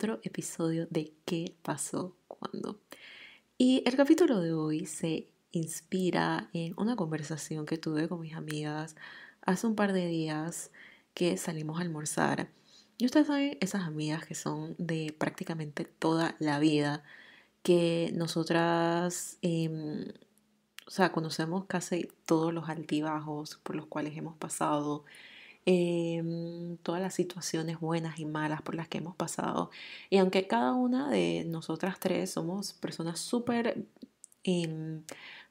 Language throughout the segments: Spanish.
otro episodio de ¿Qué pasó cuando? Y el capítulo de hoy se inspira en una conversación que tuve con mis amigas hace un par de días que salimos a almorzar. Y ustedes saben, esas amigas que son de prácticamente toda la vida, que nosotras, em, o sea, conocemos casi todos los altibajos por los cuales hemos pasado, Em, todas las situaciones buenas y malas por las que hemos pasado. Y aunque cada una de nosotras tres somos personas súper em,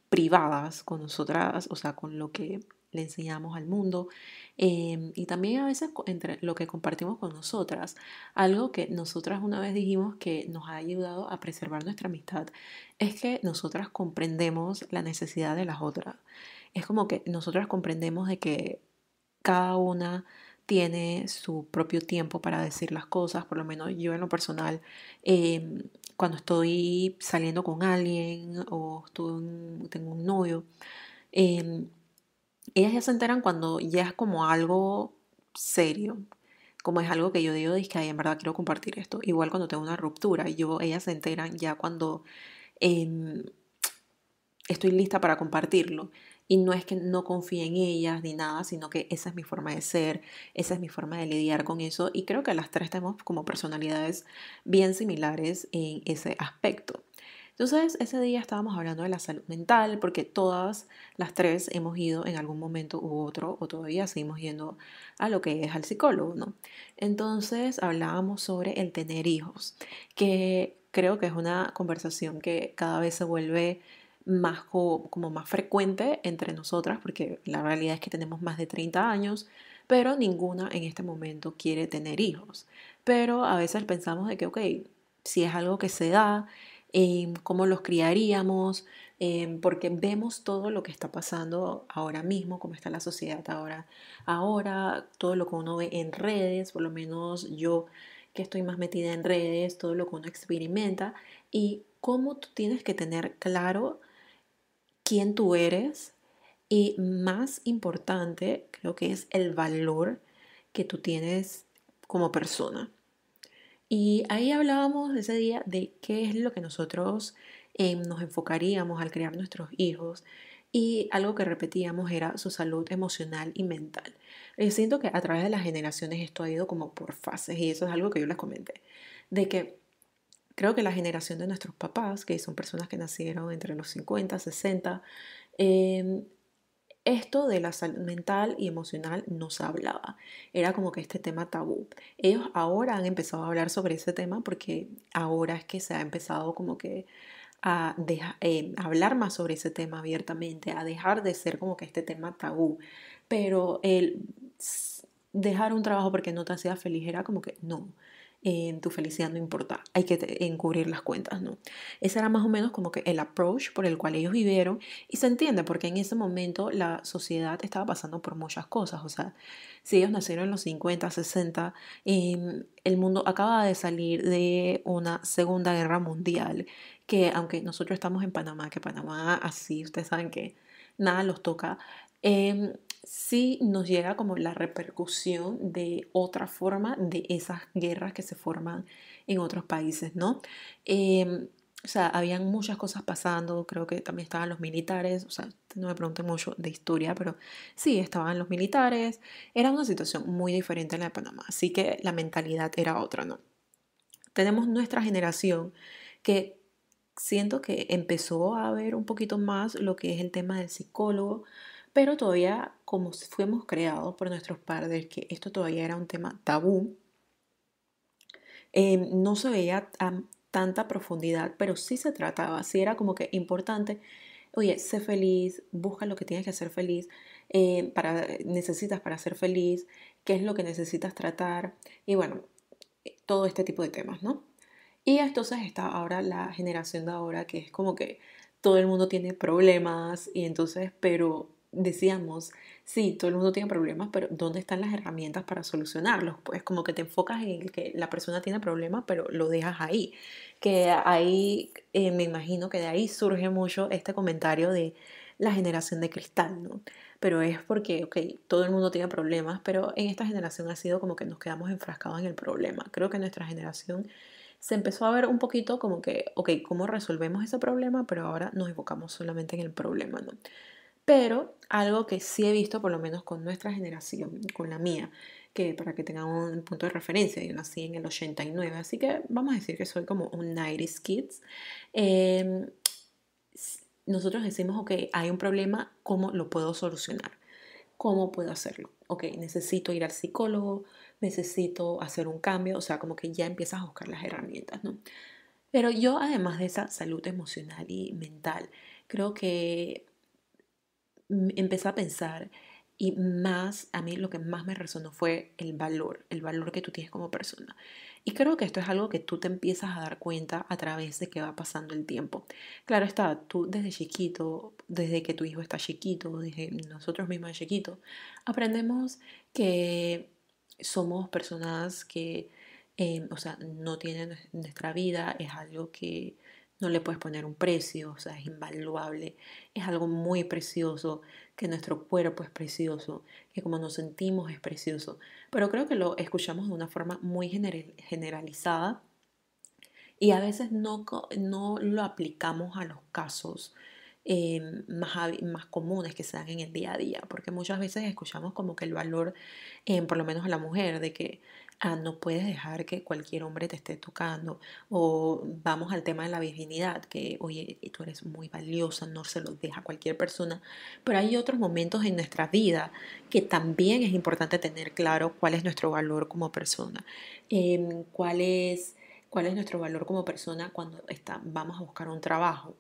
privadas con nosotras, o sea, con lo que le enseñamos al mundo em, y también a veces entre lo que compartimos con nosotras algo que nosotras una vez dijimos que nos ha ayudado a preservar nuestra amistad es que nosotras comprendemos la necesidad de las otras es como que nosotras comprendemos de que cada una tiene su propio tiempo para decir las cosas, por lo menos yo en lo personal, em, cuando estoy saliendo con alguien o tengo un novio, em, ellas ya se enteran cuando ya es como algo serio, como es algo que yo digo, es que en verdad quiero compartir esto, igual cuando tengo una ruptura, yo, ellas se enteran ya cuando... Em, estoy lista para compartirlo. Y no es que no confíe en ellas ni nada, sino que esa es mi forma de ser, esa es mi forma de lidiar con eso. Y creo que las tres tenemos como personalidades bien similares en ese aspecto. Entonces, ese día estábamos hablando de la salud mental porque todas las tres hemos ido en algún momento u otro o todavía seguimos yendo a lo que es al psicólogo, ¿no? Entonces, hablábamos sobre el tener hijos, que creo que es una conversación que cada vez se vuelve más como más frecuente entre nosotras, porque la realidad es que tenemos más de 30 años, pero ninguna en este momento quiere tener hijos. Pero a veces pensamos de que, ok, si es algo que se da, em, cómo los criaríamos, em, porque vemos todo lo que está pasando ahora mismo, cómo está la sociedad ahora, ahora, todo lo que uno ve en redes, por lo menos yo que estoy más metida en redes, todo lo que uno experimenta y cómo tú tienes que tener claro quién tú eres y más importante creo que es el valor que tú tienes como persona. Y ahí hablábamos ese día de qué es lo que nosotros em, nos enfocaríamos al crear nuestros hijos y algo que repetíamos era su salud emocional y mental. Yo eh, siento que a través de las generaciones esto ha ido como por fases y eso es algo que yo les comenté, de que creo que la generación de nuestros papás, que son personas que nacieron entre los 50, 60, em, esto de la salud mental y emocional no se hablaba. Era como que este tema tabú. Ellos ahora han empezado a hablar sobre ese tema porque ahora es que se ha empezado como que a, em, hablar más sobre ese tema abiertamente, a dejar de ser como que este tema tabú. Pero el dejar un trabajo porque no te hacía feliz era como que no en tu felicidad no importa, hay que encubrir las cuentas, ¿no? Ese era más o menos como que el approach por el cual ellos vivieron y se entiende porque en ese momento la sociedad estaba pasando por muchas cosas, o sea, si ellos nacieron en los 50, 60, em, el mundo acaba de salir de una Segunda Guerra Mundial, que aunque nosotros estamos en Panamá, que Panamá así, ustedes saben que nada los toca, em, sí nos llega como la repercusión de otra forma de esas guerras que se forman en otros países, ¿no? Em, o sea, habían muchas cosas pasando, creo que también estaban los militares, o sea, no me pregunté mucho de historia, pero sí, estaban los militares, era una situación muy diferente en la de Panamá, así que la mentalidad era otra, ¿no? Tenemos nuestra generación que siento que empezó a ver un poquito más lo que es el tema del psicólogo, pero todavía como fuimos creados por nuestros padres, que esto todavía era un tema tabú, em, no se veía a tanta profundidad, pero sí se trataba, sí era como que importante, oye, sé feliz, busca lo que tienes que hacer feliz, eh, para, necesitas para ser feliz, qué es lo que necesitas tratar, y bueno, eh, todo este tipo de temas, ¿no? Y entonces está ahora la generación de ahora que es como que todo el mundo tiene problemas y entonces, pero decíamos, sí, todo el mundo tiene problemas, pero ¿dónde están las herramientas para solucionarlos? Pues como que te enfocas en que la persona tiene problemas, pero lo dejas ahí. Que ahí eh, me imagino que de ahí surge mucho este comentario de la generación de cristal, ¿no? Pero es porque, ok, todo el mundo tiene problemas, pero en esta generación ha sido como que nos quedamos enfrascados en el problema. Creo que nuestra generación se empezó a ver un poquito como que, ok, ¿cómo resolvemos ese problema? Pero ahora nos enfocamos solamente en el problema, ¿no? Pero algo que sí he visto, por lo menos con nuestra generación, con la mía, que para que tengan un punto de referencia, yo nací en el 89, así que vamos a decir que soy como un 90 kids. Em, nosotros decimos, ok, hay un problema, ¿cómo lo puedo solucionar? ¿Cómo puedo hacerlo? Ok, necesito ir al psicólogo, necesito hacer un cambio, o sea, como que ya empiezas a buscar las herramientas, ¿no? Pero yo, además de esa salud emocional y mental, creo que empecé a pensar y más, a mí lo que más me resonó fue el valor, el valor que tú tienes como persona. Y creo que esto es algo que tú te empiezas a dar cuenta a través de que va pasando el tiempo. Claro está, tú desde chiquito, desde que tu hijo está chiquito, desde nosotros mismos chiquito aprendemos que somos personas que, eh, o sea, no tienen nuestra vida, es algo que no le puedes poner un precio, o sea, es invaluable, es algo muy precioso, que nuestro cuerpo es precioso, que como nos sentimos es precioso, pero creo que lo escuchamos de una forma muy generalizada y a veces no, no lo aplicamos a los casos. Em, más, más comunes que se dan en el día a día, porque muchas veces escuchamos como que el valor, por lo menos a la mujer, de que Ah, no puedes dejar que cualquier hombre te esté tocando. O vamos al tema de la virginidad, que oye, eh, tú eres muy valiosa, no se lo deja cualquier persona. Pero hay otros momentos en nuestra vida que también es importante tener claro cuál es nuestro valor como persona, em, cuál es cuál es nuestro valor como persona cuando vamos a buscar un trabajo,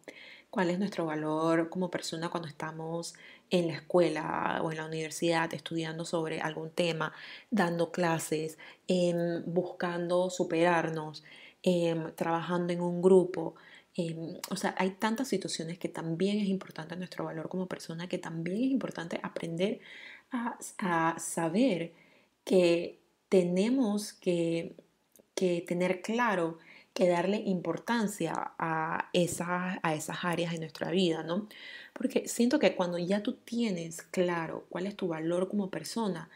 cuál es nuestro valor como persona cuando estamos en la escuela o en la universidad estudiando sobre algún tema, dando clases, em, buscando superarnos, em, trabajando en un grupo. Em, o sea, hay tantas situaciones que también es importante nuestro valor como persona, que también es importante aprender a saber que tenemos que que tener claro que darle importancia a esas, a esas áreas de nuestra vida, ¿no? Porque siento que cuando ya tú tienes claro cuál es tu valor como persona,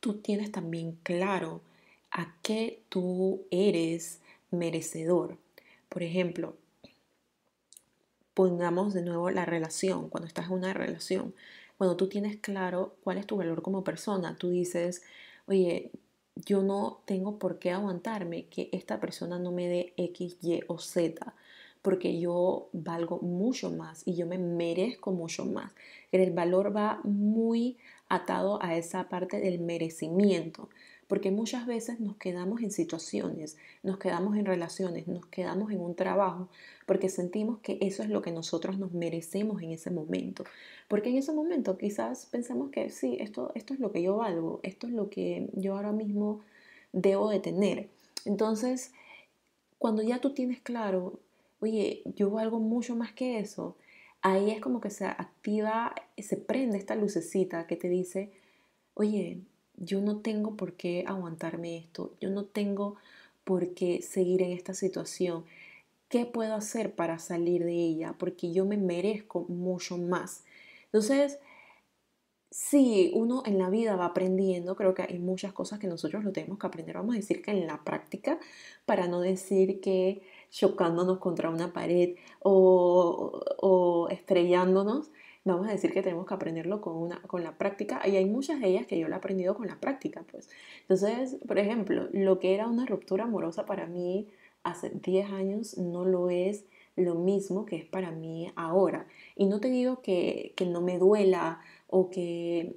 tú tienes también claro a qué tú eres merecedor. Por ejemplo, pongamos de nuevo la relación, cuando estás en una relación, cuando tú tienes claro cuál es tu valor como persona, tú dices, oye, yo no tengo por qué aguantarme que esta persona no me dé X, Y o Z, porque yo valgo mucho más y yo me merezco mucho más. El valor va muy atado a esa parte del merecimiento porque muchas veces nos quedamos en situaciones, nos quedamos en relaciones, nos quedamos en un trabajo, porque sentimos que eso es lo que nosotros nos merecemos en ese momento. Porque en ese momento quizás pensamos que sí, esto, esto es lo que yo valgo, esto es lo que yo ahora mismo debo de tener. Entonces, cuando ya tú tienes claro, oye, yo valgo mucho más que eso, ahí es como que se activa, se prende esta lucecita que te dice, oye, yo no tengo por qué aguantarme esto, yo no tengo por qué seguir en esta situación. ¿Qué puedo hacer para salir de ella? Porque yo me merezco mucho más. Entonces, si uno en la vida va aprendiendo, creo que hay muchas cosas que nosotros lo tenemos que aprender, vamos a decir que en la práctica, para no decir que chocándonos contra una pared o estrellándonos, vamos a decir que tenemos que aprenderlo con, una, con la práctica y hay muchas de ellas que yo lo he aprendido con la práctica, pues. Entonces, por ejemplo, lo que era una ruptura amorosa para mí hace 10 años no lo es lo mismo que es para mí ahora. Y no te digo que, que no me duela o que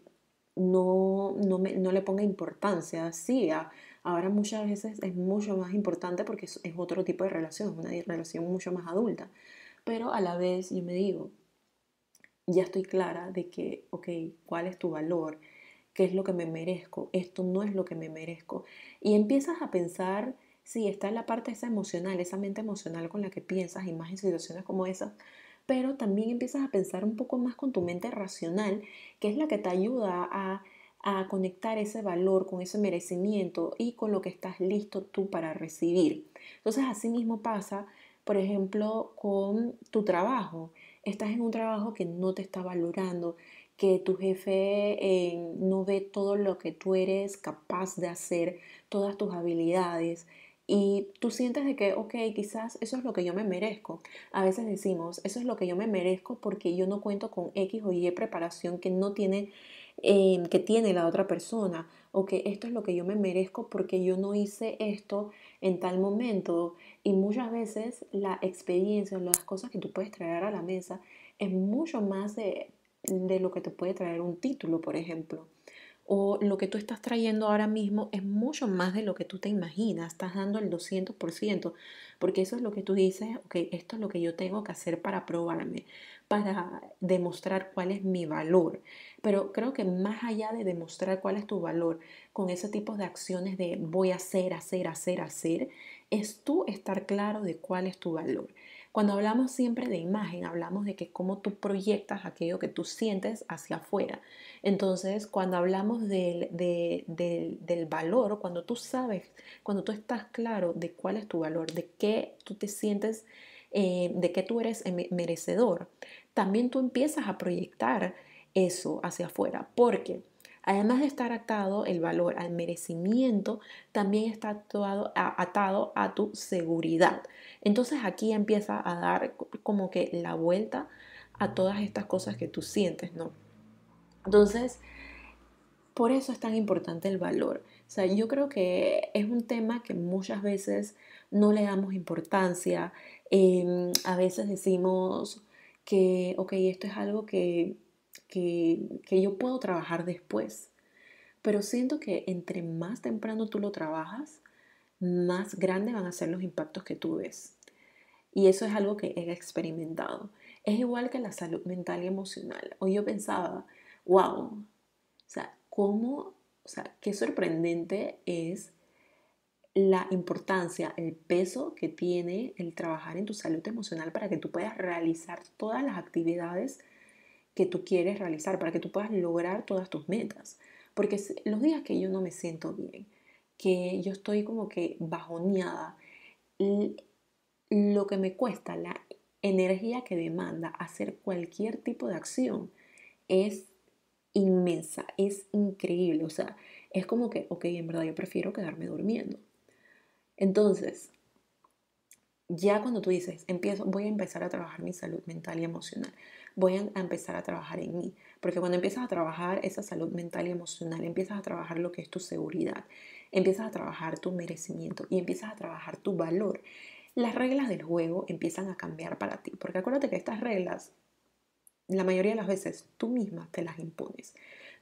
no, no, me, no le ponga importancia, sí, ahora muchas veces es mucho más importante porque es, es otro tipo de relación, es una relación mucho más adulta. Pero a la vez yo me digo, ya estoy clara de que, ok, ¿cuál es tu valor? ¿Qué es lo que me merezco? Esto no es lo que me merezco. Y empiezas a pensar, sí, está la parte esa emocional, esa mente emocional con la que piensas y más en situaciones como esas, pero también empiezas a pensar un poco más con tu mente racional, que es la que te ayuda a, a conectar ese valor con ese merecimiento y con lo que estás listo tú para recibir. Entonces, así mismo pasa, por ejemplo, con tu trabajo estás en un trabajo que no te está valorando, que tu jefe eh, no ve todo lo que tú eres capaz de hacer, todas tus habilidades. Y tú sientes de que, ok, quizás eso es lo que yo me merezco. A veces decimos, eso es lo que yo me merezco porque yo no cuento con X o Y preparación que no tiene, eh, que tiene la otra persona o que esto es lo que yo me merezco porque yo no hice esto en tal momento. Y muchas veces la experiencia, o las cosas que tú puedes traer a la mesa es mucho más de, de lo que te puede traer un título, por ejemplo o lo que tú estás trayendo ahora mismo es mucho más de lo que tú te imaginas, estás dando el 200%, porque eso es lo que tú dices, ok, esto es lo que yo tengo que hacer para probarme, para demostrar cuál es mi valor. Pero creo que más allá de demostrar cuál es tu valor, con ese tipo de acciones de voy a hacer, hacer, hacer, hacer, es tú estar claro de cuál es tu valor. Cuando hablamos siempre de imagen, hablamos de que cómo tú proyectas aquello que tú sientes hacia afuera. Entonces, cuando hablamos del, del, valor, cuando tú sabes, cuando tú estás claro de cuál es tu valor, de qué tú te sientes, eh, de qué tú eres merecedor, también tú empiezas a proyectar eso hacia afuera. Porque Además de estar atado el valor al merecimiento, también está atado a, tu seguridad. Entonces aquí empieza a dar como que la vuelta a todas estas cosas que tú sientes, ¿no? Entonces, por eso es tan importante el valor. O sea, yo creo que es un tema que muchas veces no le damos importancia. Em, a veces decimos que, ok, esto es algo que que, yo puedo trabajar después. Pero siento que entre más temprano tú lo trabajas, más grandes van a ser los impactos que tú ves. Y eso es algo que he experimentado. Es igual que la salud mental y emocional. Hoy yo pensaba, wow, o sea, cómo, o sea, qué sorprendente es la importancia, el peso que tiene el trabajar en tu salud emocional para que tú puedas realizar todas las actividades que tú quieres realizar, para que tú puedas lograr todas tus metas. Porque los días que yo no me siento bien, que yo estoy como que bajoneada, lo que me cuesta, la energía que demanda hacer cualquier tipo de acción es inmensa, es increíble. O sea, es como que, ok, en verdad yo prefiero quedarme durmiendo. Entonces, ya cuando tú dices, empiezo, voy a empezar a trabajar mi salud mental y emocional, voy a empezar a trabajar en mí. Porque cuando empiezas a trabajar esa salud mental y emocional, empiezas a trabajar lo que es tu seguridad, empiezas a trabajar tu merecimiento y empiezas a trabajar tu valor. Las reglas del juego empiezan a cambiar para ti. Porque acuérdate que estas reglas, la mayoría de las veces, tú misma te las impones.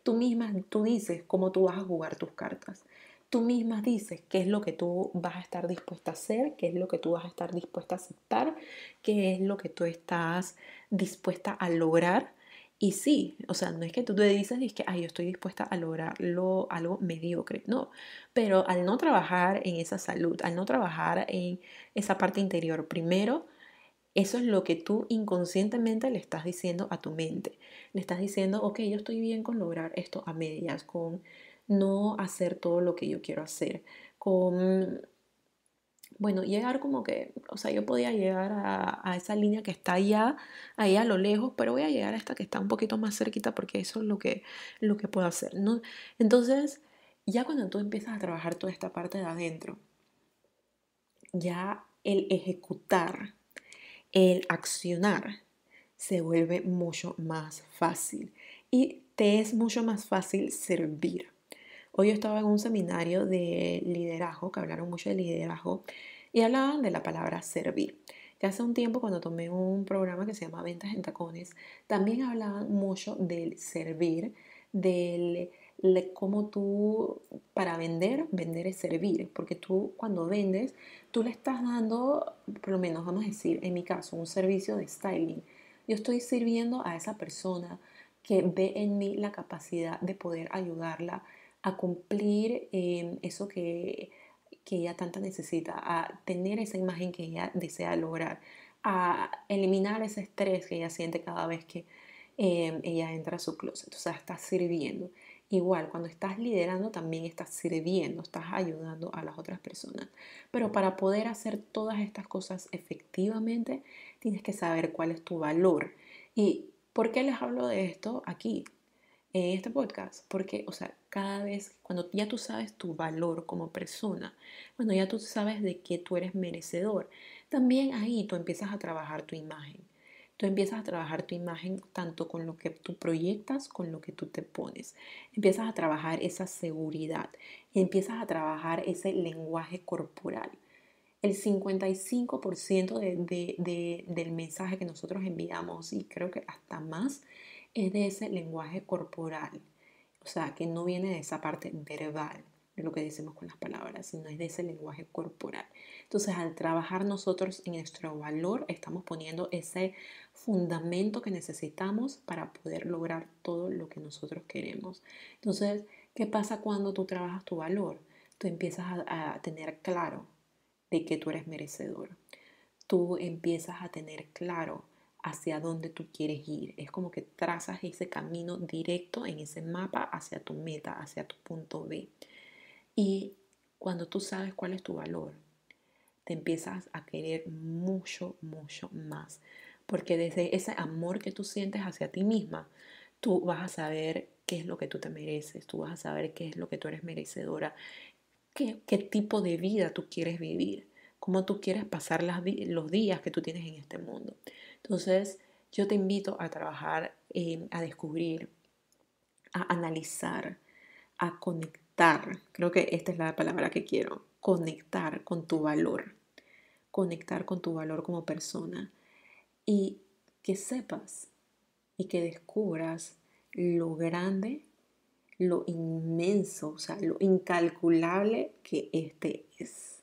Tú misma, tú dices cómo tú vas a jugar tus cartas tú misma dices qué es lo que tú vas a estar dispuesta a hacer, qué es lo que tú vas a estar dispuesta a aceptar, qué es lo que tú estás dispuesta a lograr. Y sí, o sea, no es que tú te dices, es que, ay, yo estoy dispuesta a lograrlo algo mediocre, no. Pero al no trabajar en esa salud, al no trabajar en esa parte interior, primero, eso es lo que tú inconscientemente le estás diciendo a tu mente. Le estás diciendo, ok, yo estoy bien con lograr esto a medias, con no hacer todo lo que yo quiero hacer, con bueno, llegar como que, o sea, yo podía llegar a, esa línea que está ya ahí a lo lejos, pero voy a llegar a esta que está un poquito más cerquita porque eso es lo que, lo que puedo hacer, ¿no? Entonces, ya cuando tú empiezas a trabajar toda esta parte de adentro, ya el ejecutar, el accionar, se vuelve mucho más fácil y te es mucho más fácil servir. Hoy yo estaba en un seminario de liderazgo, que hablaron mucho de liderazgo, y hablaban de la palabra servir. Ya hace un tiempo, cuando tomé un programa que se llama Ventas en Tacones, también hablaban mucho del servir, del de cómo tú, para vender, vender es servir, porque tú cuando vendes, tú le estás dando, por lo menos vamos a decir, en mi caso, un servicio de styling. Yo estoy sirviendo a esa persona que ve en mí la capacidad de poder ayudarla a cumplir em, eso que, que ella tanto necesita, a tener esa imagen que ella desea lograr, a eliminar ese estrés que ella siente cada vez que em, ella entra a su closet. O sea, está sirviendo. Igual, cuando estás liderando también estás sirviendo, estás ayudando a las otras personas. Pero para poder hacer todas estas cosas efectivamente, tienes que saber cuál es tu valor. ¿Y por qué les hablo de esto aquí? Eh, este podcast, porque, o sea, cada vez, cuando ya tú sabes tu valor como persona, cuando ya tú sabes de qué tú eres merecedor, también ahí tú empiezas a trabajar tu imagen. Tú empiezas a trabajar tu imagen tanto con lo que tú proyectas, con lo que tú te pones. Empiezas a trabajar esa seguridad y empiezas a trabajar ese lenguaje corporal. El 55% de, del mensaje que nosotros enviamos, y creo que hasta más, es de ese lenguaje corporal, o sea, que no viene de esa parte verbal de lo que decimos con las palabras, sino es de ese lenguaje corporal. Entonces, al trabajar nosotros en nuestro valor, estamos poniendo ese fundamento que necesitamos para poder lograr todo lo que nosotros queremos. Entonces, ¿qué pasa cuando tú trabajas tu valor? Tú empiezas a, a tener claro de que tú eres merecedor. Tú empiezas a tener claro hacia dónde tú quieres ir. Es como que trazas ese camino directo en ese mapa hacia tu meta, hacia tu punto B. Y cuando tú sabes cuál es tu valor, te empiezas a querer mucho, mucho más. Porque desde ese amor que tú sientes hacia ti misma, tú vas a saber qué es lo que tú te mereces, tú vas a saber qué es lo que tú eres merecedora, qué, tipo de vida tú quieres vivir, cómo tú quieres pasar los días que tú tienes en este mundo. Entonces, yo te invito a trabajar, eh, a descubrir, a analizar, a conectar. Creo que esta es la palabra que quiero. Conectar con tu valor. Conectar con tu valor como persona. Y que sepas y que descubras lo grande, lo inmenso, o sea, lo incalculable que este es.